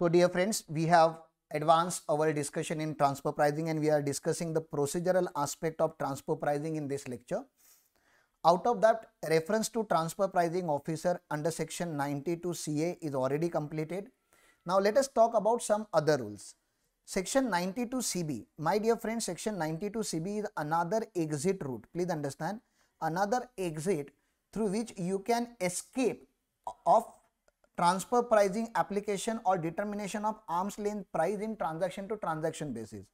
So dear friends, we have advanced our discussion in transfer pricing and we are discussing the procedural aspect of transfer pricing in this lecture. Out of that, reference to transfer pricing officer under section 92 CA is already completed. Now let us talk about some other rules. Section 92 CB, my dear friends, section 92 CB is another exit route. Please understand, another exit through which you can escape of transfer pricing application or determination of arm's length price in transaction to transaction basis.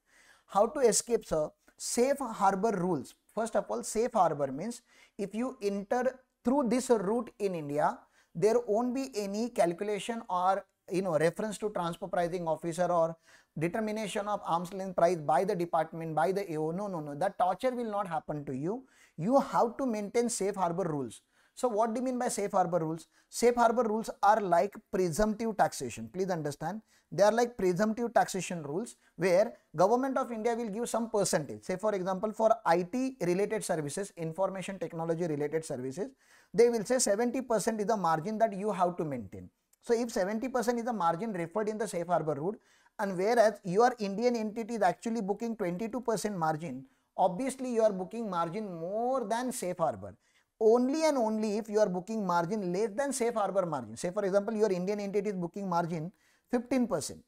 How to escape sir? Safe harbor rules. First of all, safe harbor means if you enter through this route in India, there won't be any calculation or you know reference to transfer pricing officer or determination of arm's length price by the department by the AO. No, no, no. That torture will not happen to you. You have to maintain safe harbor rules. So what do you mean by safe harbor rules? Safe harbor rules are like presumptive taxation. Please understand. They are like presumptive taxation rules where government of India will give some percentage. Say for example, for IT related services, information technology related services, they will say 70% is the margin that you have to maintain. So if 70% is the margin referred in the safe harbor rule and whereas your Indian entity is actually booking 22% margin, obviously you are booking margin more than safe harbor only and only if you are booking margin less than safe harbor margin. Say for example, your Indian entity is booking margin 15%.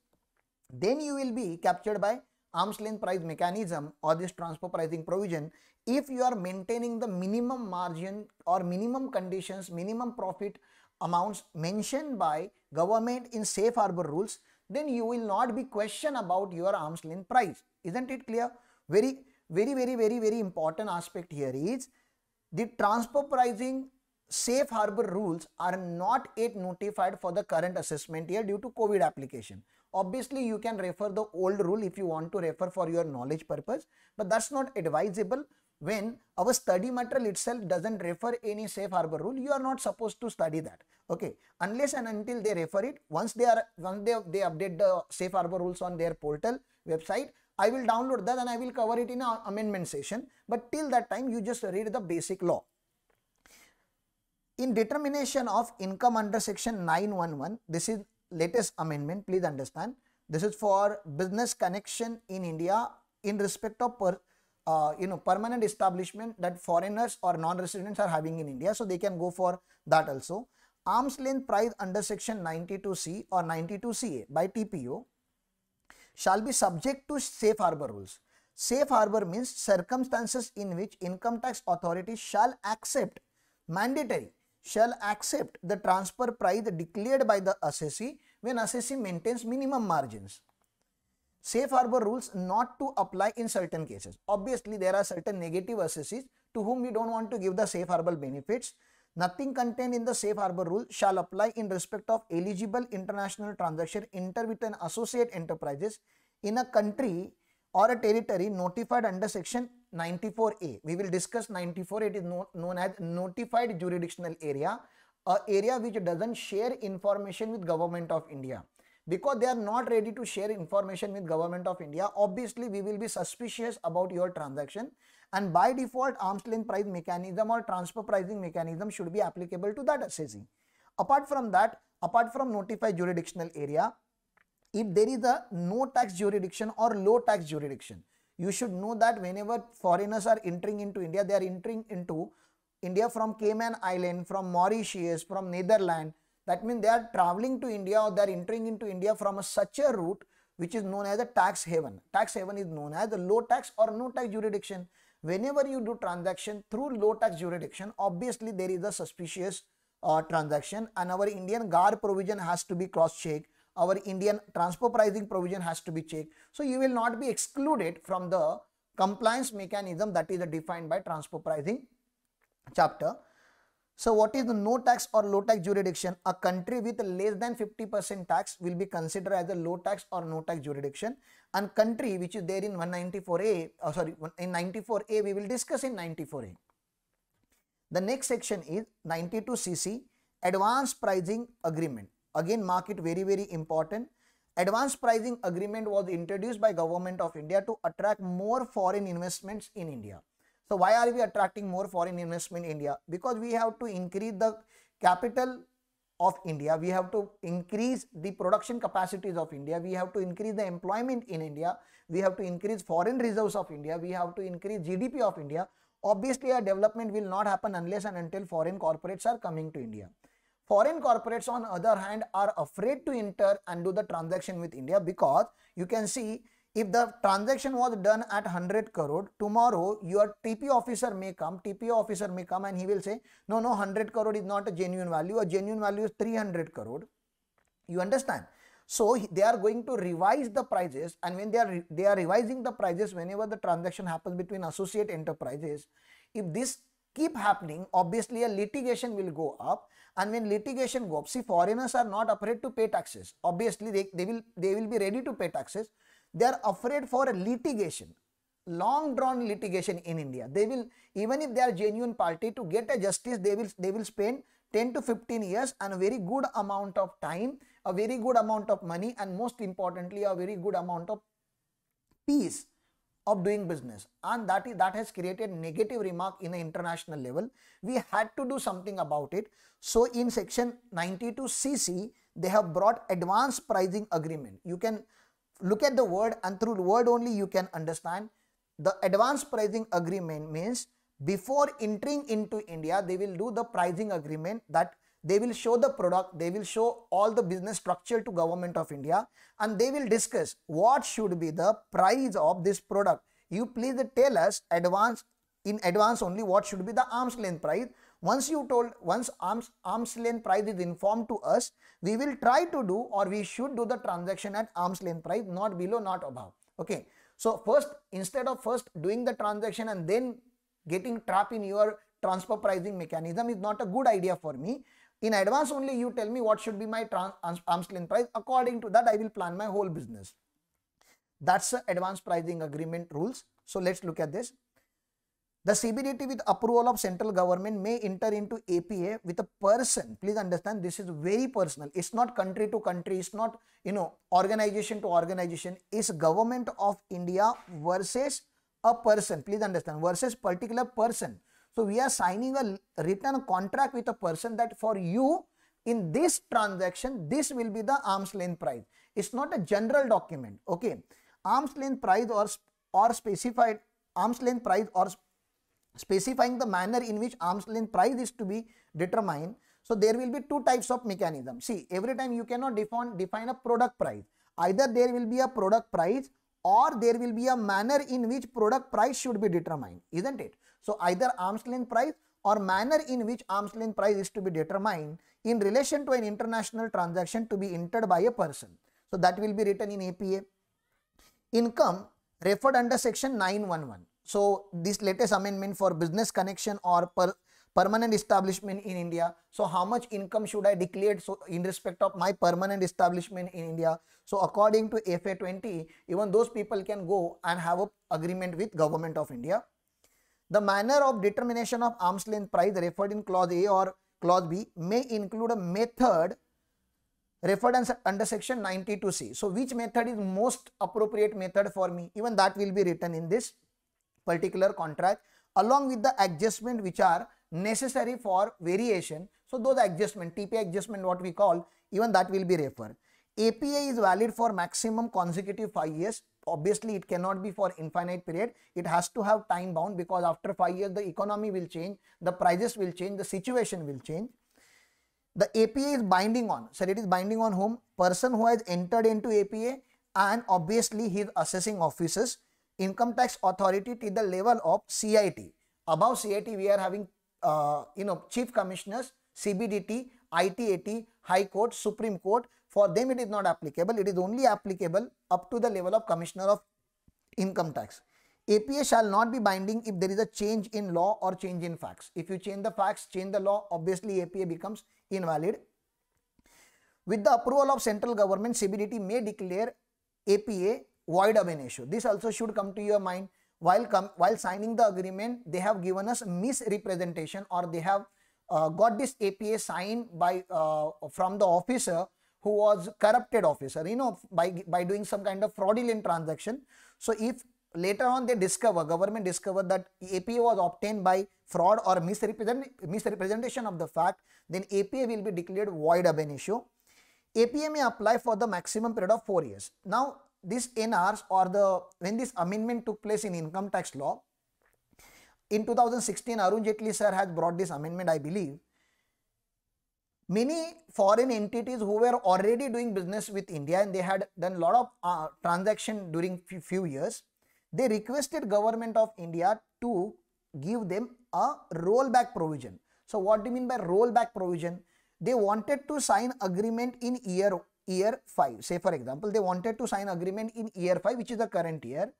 Then you will be captured by arm's length price mechanism or this transfer pricing provision if you are maintaining the minimum margin or minimum conditions, minimum profit amounts mentioned by government in safe harbor rules, then you will not be questioned about your arm's length price. Isn't it clear? Very, very, very, very, very important aspect here is the pricing safe harbor rules are not yet notified for the current assessment year due to COVID application. Obviously, you can refer the old rule if you want to refer for your knowledge purpose, but that's not advisable when our study material itself doesn't refer any safe harbor rule you are not supposed to study that okay unless and until they refer it once they are once they, they update the safe harbor rules on their portal website I will download that and I will cover it in an amendment session. But till that time, you just read the basic law. In determination of income under section 911, this is latest amendment, please understand. This is for business connection in India in respect of per, uh, you know permanent establishment that foreigners or non-residents are having in India. So they can go for that also. Arms length price under section 92C or 92CA by TPO shall be subject to safe harbor rules. Safe harbor means circumstances in which income tax authority shall accept, mandatory, shall accept the transfer price declared by the assessee when assessee maintains minimum margins. Safe harbor rules not to apply in certain cases. Obviously, there are certain negative assessees to whom we don't want to give the safe harbor benefits Nothing contained in the safe harbor rule shall apply in respect of eligible international transaction inter associate enterprises in a country or a territory notified under section 94A. We will discuss 94. It is no, known as notified jurisdictional area, a area which doesn't share information with government of India because they are not ready to share information with government of India, obviously we will be suspicious about your transaction and by default arm's length price mechanism or transfer pricing mechanism should be applicable to that assessing. Apart from that, apart from notify jurisdictional area, if there is a no tax jurisdiction or low tax jurisdiction, you should know that whenever foreigners are entering into India, they are entering into India from Cayman Island, from Mauritius, from Netherlands, that means they are traveling to India or they are entering into India from a, such a route which is known as a tax haven. Tax haven is known as the low tax or no tax jurisdiction. Whenever you do transaction through low tax jurisdiction, obviously there is a suspicious uh, transaction and our Indian guard provision has to be cross-checked. Our Indian transfer pricing provision has to be checked. So you will not be excluded from the compliance mechanism that is defined by transfer pricing chapter. So what is the no tax or low tax jurisdiction? A country with less than 50% tax will be considered as a low tax or no tax jurisdiction and country which is there in 194A, oh sorry in 94A we will discuss in 94A. The next section is 92cc advance pricing agreement. Again market very very important. Advance pricing agreement was introduced by government of India to attract more foreign investments in India. So why are we attracting more foreign investment in India? Because we have to increase the capital of India, we have to increase the production capacities of India, we have to increase the employment in India, we have to increase foreign reserves of India, we have to increase GDP of India. Obviously, a development will not happen unless and until foreign corporates are coming to India. Foreign corporates on other hand are afraid to enter and do the transaction with India because you can see if the transaction was done at 100 crore, tomorrow your TP officer may come, TP officer may come and he will say, no, no, 100 crore is not a genuine value, a genuine value is 300 crore. You understand? So they are going to revise the prices and when they are, they are revising the prices whenever the transaction happens between associate enterprises, if this keep happening, obviously a litigation will go up and when litigation goes up, see foreigners are not afraid to pay taxes. Obviously they, they, will, they will be ready to pay taxes they are afraid for a litigation long drawn litigation in india they will even if they are genuine party to get a justice they will they will spend 10 to 15 years and a very good amount of time a very good amount of money and most importantly a very good amount of peace of doing business and that is that has created negative remark in the international level we had to do something about it so in section 92 cc they have brought advanced pricing agreement you can look at the word and through word only you can understand the advance pricing agreement means before entering into india they will do the pricing agreement that they will show the product they will show all the business structure to government of india and they will discuss what should be the price of this product you please tell us advance in advance only what should be the arm's length price once you told, once arms, arms length price is informed to us, we will try to do or we should do the transaction at arms length price, not below, not above. Okay. So first, instead of first doing the transaction and then getting trapped in your transfer pricing mechanism is not a good idea for me. In advance only you tell me what should be my arms length price. According to that, I will plan my whole business. That's advanced pricing agreement rules. So let's look at this. The CBDT with approval of central government may enter into APA with a person. Please understand this is very personal. It's not country to country. It's not, you know, organization to organization. It's government of India versus a person. Please understand versus particular person. So we are signing a written contract with a person that for you in this transaction, this will be the arm's length price. It's not a general document. Okay. Arm's length price or, or specified arm's length price or specifying the manner in which arm's length price is to be determined. So there will be two types of mechanism. See, every time you cannot define, define a product price. Either there will be a product price or there will be a manner in which product price should be determined, isn't it? So either arm's length price or manner in which arm's length price is to be determined in relation to an international transaction to be entered by a person. So that will be written in APA. Income referred under section 911. So this latest amendment for business connection or per permanent establishment in India. So how much income should I declare so in respect of my permanent establishment in India? So according to FA20, even those people can go and have a agreement with government of India. The manner of determination of arm's length price referred in clause A or clause B may include a method referred under section 92C. So which method is most appropriate method for me? Even that will be written in this particular contract along with the adjustment which are necessary for variation. So, those adjustment TP adjustment what we call even that will be referred. APA is valid for maximum consecutive 5 years. Obviously, it cannot be for infinite period. It has to have time bound because after 5 years the economy will change, the prices will change, the situation will change. The APA is binding on, sir it is binding on whom? Person who has entered into APA and obviously his assessing officers income tax authority to the level of CIT. Above CIT, we are having uh, you know chief commissioners, CBDT, ITAT, High Court, Supreme Court. For them, it is not applicable. It is only applicable up to the level of Commissioner of Income Tax. APA shall not be binding if there is a change in law or change in facts. If you change the facts, change the law, obviously APA becomes invalid. With the approval of central government, CBDT may declare APA void of an issue. This also should come to your mind. While, come, while signing the agreement, they have given us misrepresentation or they have uh, got this APA signed by uh, from the officer who was corrupted officer, you know, by, by doing some kind of fraudulent transaction. So if later on they discover, government discover that APA was obtained by fraud or misrepresent, misrepresentation of the fact, then APA will be declared void an issue. APA may apply for the maximum period of 4 years. Now, these NRs or the when this amendment took place in income tax law in 2016 Arun Jaitley sir has brought this amendment I believe many foreign entities who were already doing business with India and they had done a lot of uh, transaction during few, few years they requested government of India to give them a rollback provision so what do you mean by rollback provision they wanted to sign agreement in year year 5. Say for example, they wanted to sign agreement in year 5 which is the current year.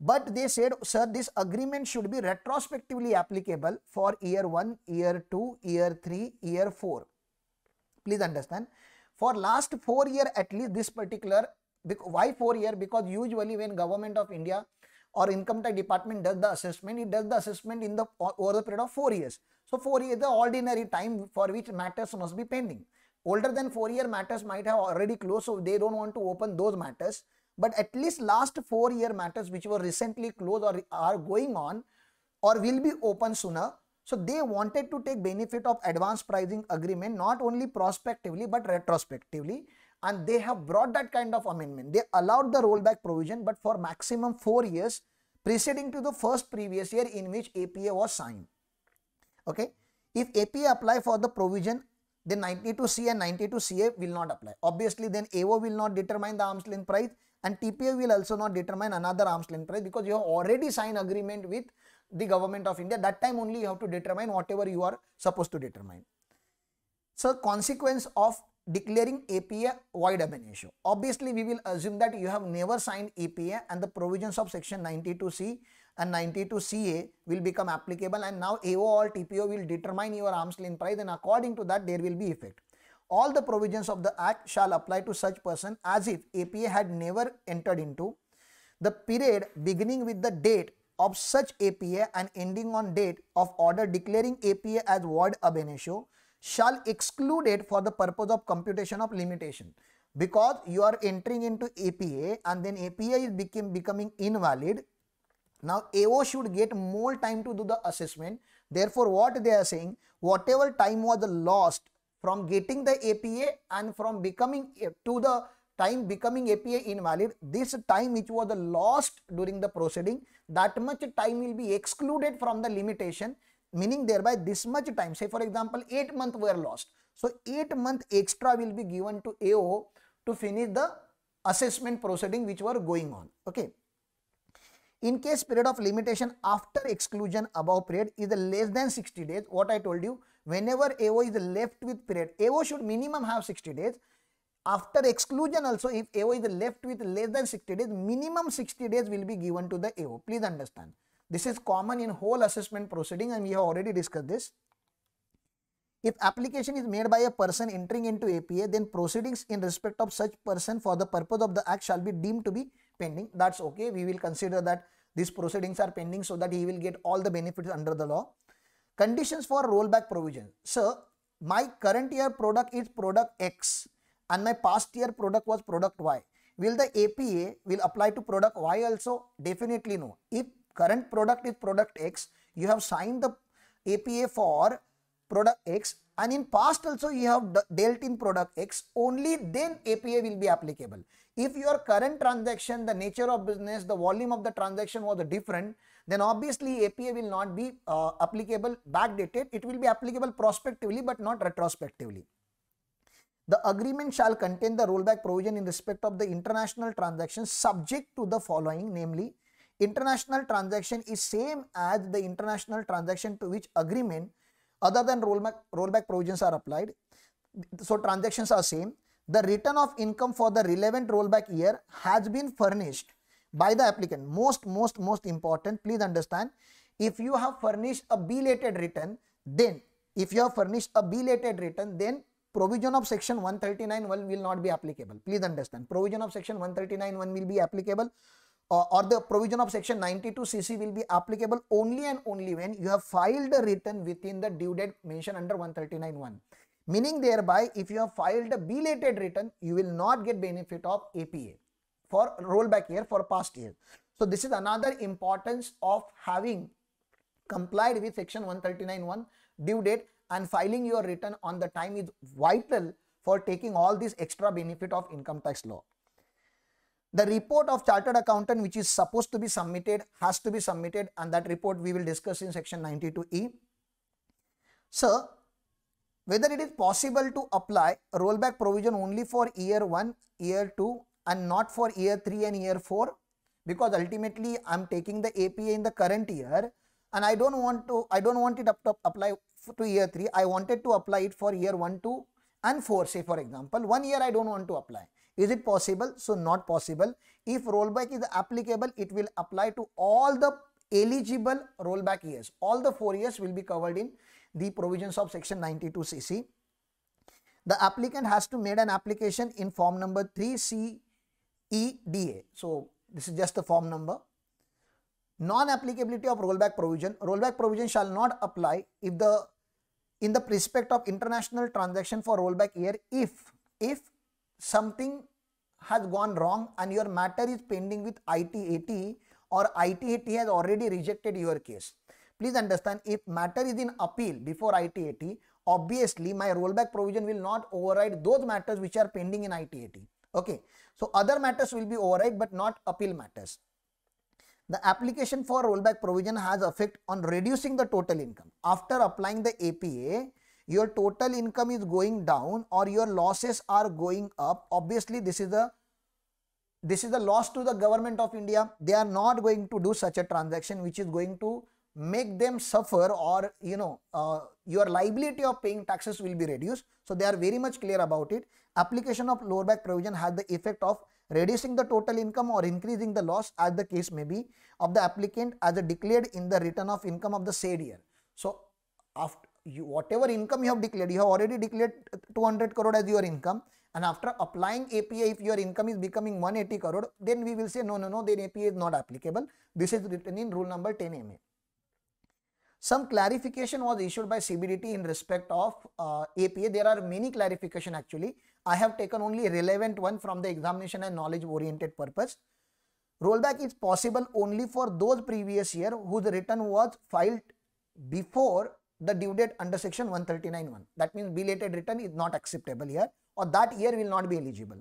But they said, sir, this agreement should be retrospectively applicable for year 1, year 2, year 3, year 4. Please understand. For last 4 year at least this particular, why 4 year? Because usually when government of India or income tax department does the assessment, it does the assessment in the over the period of 4 years. So 4 years the ordinary time for which matters must be pending older than 4 year matters might have already closed so they don't want to open those matters but at least last 4 year matters which were recently closed or are going on or will be open sooner so they wanted to take benefit of advanced pricing agreement not only prospectively but retrospectively and they have brought that kind of amendment they allowed the rollback provision but for maximum 4 years preceding to the first previous year in which APA was signed okay if APA apply for the provision then 92 c and 92CA will not apply. Obviously, then AO will not determine the arm's length price and TPA will also not determine another arm's length price because you have already signed agreement with the government of India. That time only you have to determine whatever you are supposed to determine. So, consequence of declaring APA void ab initio. Obviously, we will assume that you have never signed APA and the provisions of section 92C and 92CA will become applicable and now AO or TPO will determine your arms length price and according to that there will be effect. All the provisions of the act shall apply to such person as if APA had never entered into the period beginning with the date of such APA and ending on date of order declaring APA as void ab initio shall exclude it for the purpose of computation of limitation because you are entering into APA and then APA is became, becoming invalid. Now AO should get more time to do the assessment. Therefore, what they are saying, whatever time was lost from getting the APA and from becoming eh, to the time becoming APA invalid, this time which was lost during the proceeding, that much time will be excluded from the limitation meaning thereby this much time say for example 8 month were lost so 8 month extra will be given to AO to finish the assessment proceeding which were going on okay in case period of limitation after exclusion above period is less than 60 days what I told you whenever AO is left with period AO should minimum have 60 days after exclusion also if AO is left with less than 60 days minimum 60 days will be given to the AO please understand this is common in whole assessment proceeding and we have already discussed this. If application is made by a person entering into APA, then proceedings in respect of such person for the purpose of the act shall be deemed to be pending. That's okay. We will consider that these proceedings are pending so that he will get all the benefits under the law. Conditions for rollback provision. Sir, my current year product is product X and my past year product was product Y. Will the APA will apply to product Y also? Definitely no. If current product is product X, you have signed the APA for product X and in past also you have dealt in product X, only then APA will be applicable. If your current transaction, the nature of business, the volume of the transaction was different, then obviously APA will not be uh, applicable backdated. It will be applicable prospectively but not retrospectively. The agreement shall contain the rollback provision in respect of the international transaction, subject to the following namely international transaction is same as the international transaction to which agreement other than rollback, rollback provisions are applied. So transactions are same. The return of income for the relevant rollback year has been furnished by the applicant. Most, most, most important, please understand, if you have furnished a belated return, then if you have furnished a belated return, then provision of section 139 will not be applicable. Please understand, provision of section 139 will be applicable uh, or the provision of section 92 CC will be applicable only and only when you have filed a return within the due date mentioned under 139.1. Meaning thereby, if you have filed a belated return, you will not get benefit of APA for rollback year for past year. So this is another importance of having complied with section 139.1 due date and filing your return on the time is vital for taking all this extra benefit of income tax law. The report of chartered accountant which is supposed to be submitted has to be submitted and that report we will discuss in section 92E. Sir, whether it is possible to apply rollback provision only for year 1, year 2 and not for year 3 and year 4 because ultimately I am taking the APA in the current year and I don't want to, I don't want it up to apply to year 3, I wanted to apply it for year 1, 2 and 4 say for example, one year I don't want to apply is it possible? So not possible. If rollback is applicable, it will apply to all the eligible rollback years. All the four years will be covered in the provisions of section 92 CC. The applicant has to made an application in form number 3CEDA. So this is just the form number. Non-applicability of rollback provision. Rollback provision shall not apply if the in the respect of international transaction for rollback year if if something has gone wrong and your matter is pending with ITAT or ITAT has already rejected your case. Please understand if matter is in appeal before ITAT, obviously my rollback provision will not override those matters which are pending in ITAT. Okay. So other matters will be override but not appeal matters. The application for rollback provision has effect on reducing the total income. After applying the APA, your total income is going down or your losses are going up obviously this is the this is the loss to the government of india they are not going to do such a transaction which is going to make them suffer or you know uh, your liability of paying taxes will be reduced so they are very much clear about it application of lower back provision has the effect of reducing the total income or increasing the loss as the case may be of the applicant as declared in the return of income of the said year so after you, whatever income you have declared, you have already declared 200 crore as your income and after applying APA if your income is becoming 180 crore then we will say no no no then APA is not applicable. This is written in rule number 10 MA. Some clarification was issued by CBDT in respect of uh, APA. There are many clarification actually. I have taken only relevant one from the examination and knowledge oriented purpose. Rollback is possible only for those previous year whose return was filed before the due date under section 139.1. That means belated return is not acceptable here or that year will not be eligible.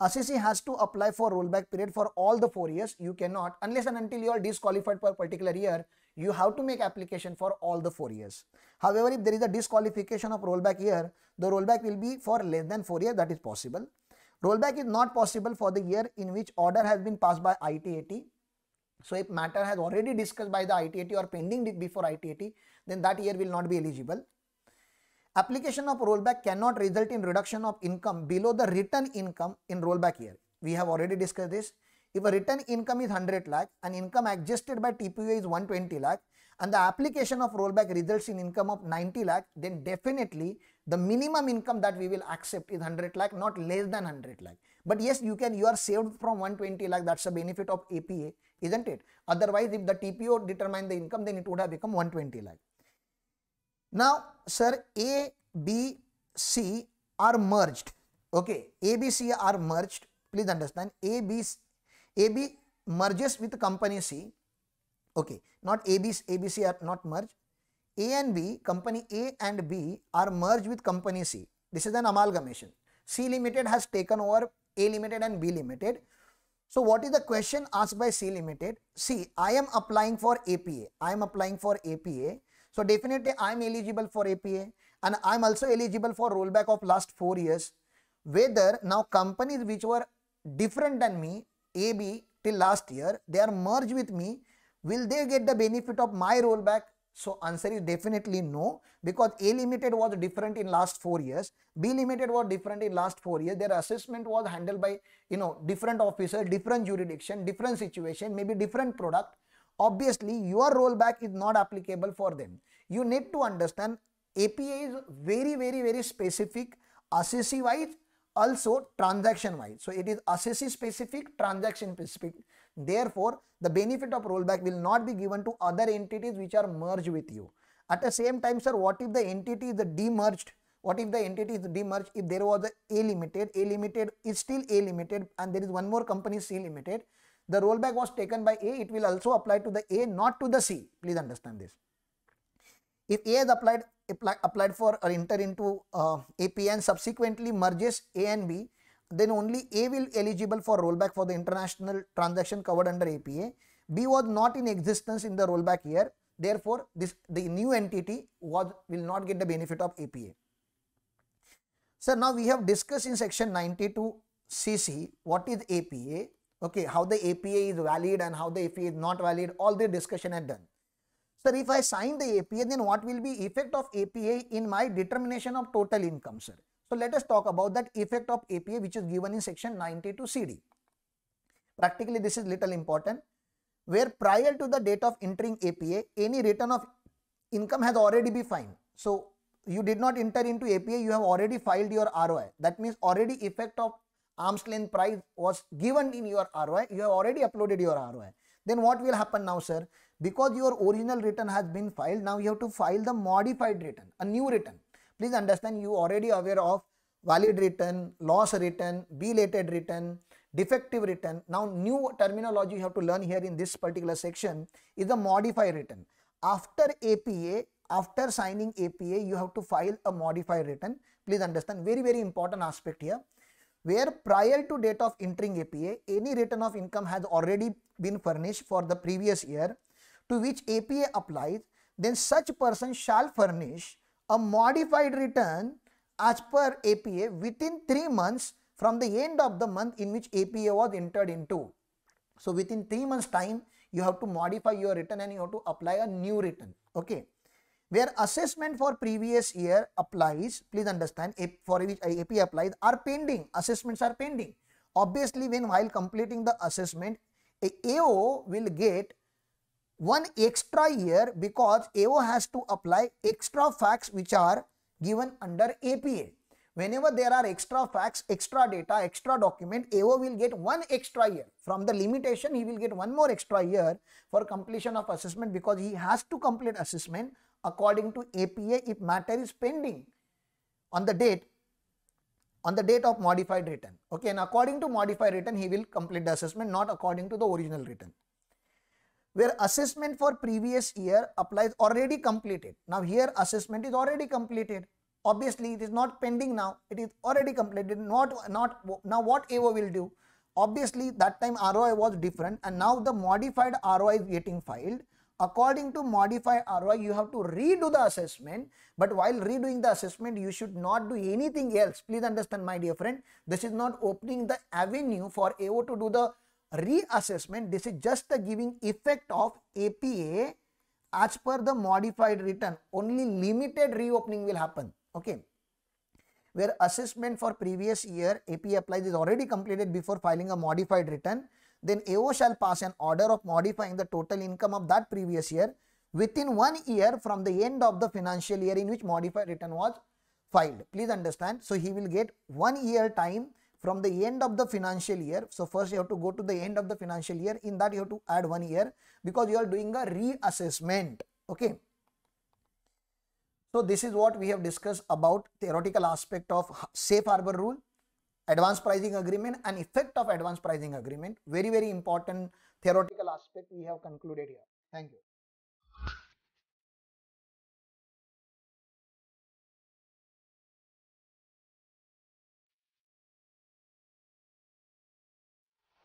ACC has to apply for rollback period for all the four years. You cannot, unless and until you are disqualified for a particular year, you have to make application for all the four years. However, if there is a disqualification of rollback year, the rollback will be for less than four years, that is possible. Rollback is not possible for the year in which order has been passed by ITAT so if matter has already discussed by the ITAT or pending before ITAT, then that year will not be eligible. Application of rollback cannot result in reduction of income below the written income in rollback year. We have already discussed this. If a written income is 100 lakh and income adjusted by TPA is 120 lakh and the application of rollback results in income of 90 lakh, then definitely the minimum income that we will accept is 100 lakh, not less than 100 lakh. But yes, you can, you are saved from 120 lakh, that's the benefit of APA isn't it? Otherwise, if the TPO determine the income, then it would have become 120 lakh. Now, sir, A, B, C are merged. Okay, A, B, C are merged. Please understand, A, B, A, B merges with company C. Okay, not A, B, A, B, C are not merged. A and B, company A and B are merged with company C. This is an amalgamation. C Limited has taken over A Limited and B Limited. So what is the question asked by C Limited? See, I am applying for APA. I am applying for APA. So definitely I am eligible for APA and I am also eligible for rollback of last 4 years. Whether now companies which were different than me, AB till last year, they are merged with me, will they get the benefit of my rollback so answer is definitely no because A limited was different in last 4 years, B limited was different in last 4 years, their assessment was handled by you know different officer, different jurisdiction, different situation, maybe different product. Obviously your rollback is not applicable for them. You need to understand APA is very very very specific assessee wise also transaction wise. So it is assessee specific, transaction specific Therefore, the benefit of rollback will not be given to other entities which are merged with you. At the same time, sir, what if the entity is demerged? What if the entity is demerged? If there was a, a limited, A limited is still A limited and there is one more company C limited. The rollback was taken by A, it will also apply to the A, not to the C. Please understand this. If A is applied, apply, applied for or enter into uh, AP and subsequently merges A and B, then only A will eligible for rollback for the international transaction covered under APA. B was not in existence in the rollback year. Therefore, this the new entity was will not get the benefit of APA. So now we have discussed in section 92 CC what is APA, okay, how the APA is valid and how the APA is not valid, all the discussion are done. Sir, if I sign the APA, then what will be effect of APA in my determination of total income, sir? So let us talk about that effect of APA which is given in section 92 CD. Practically this is little important where prior to the date of entering APA any return of income has already been filed. So you did not enter into APA you have already filed your ROI that means already effect of arm's length price was given in your ROI you have already uploaded your ROI. Then what will happen now sir because your original return has been filed now you have to file the modified return a new return Please understand you already aware of valid return, loss return, belated return, defective return. Now new terminology you have to learn here in this particular section is the modify return. After APA, after signing APA, you have to file a modify return. Please understand very very important aspect here where prior to date of entering APA, any return of income has already been furnished for the previous year to which APA applies, then such person shall furnish a modified return as per APA within 3 months from the end of the month in which APA was entered into. So, within 3 months time you have to modify your return and you have to apply a new return. Okay. Where assessment for previous year applies, please understand for which APA applies are pending, assessments are pending. Obviously, when while completing the assessment, AO will get one extra year because AO has to apply extra facts which are given under APA. Whenever there are extra facts, extra data, extra document, AO will get one extra year. From the limitation, he will get one more extra year for completion of assessment because he has to complete assessment according to APA if matter is pending on the date on the date of modified return. Okay, and according to modified return, he will complete the assessment, not according to the original return where assessment for previous year applies already completed. Now here assessment is already completed. Obviously it is not pending now. It is already completed. Not, not, now what AO will do? Obviously that time ROI was different and now the modified ROI is getting filed. According to modified ROI you have to redo the assessment but while redoing the assessment you should not do anything else. Please understand my dear friend this is not opening the avenue for AO to do the reassessment, this is just the giving effect of APA as per the modified return. Only limited reopening will happen. Okay. Where assessment for previous year APA applies is already completed before filing a modified return, then AO shall pass an order of modifying the total income of that previous year within one year from the end of the financial year in which modified return was filed. Please understand. So, he will get one year time from the end of the financial year. So first you have to go to the end of the financial year. In that you have to add one year because you are doing a reassessment. Okay. So this is what we have discussed about theoretical aspect of safe harbor rule, advanced pricing agreement and effect of advanced pricing agreement. Very, very important theoretical aspect we have concluded here. Thank you.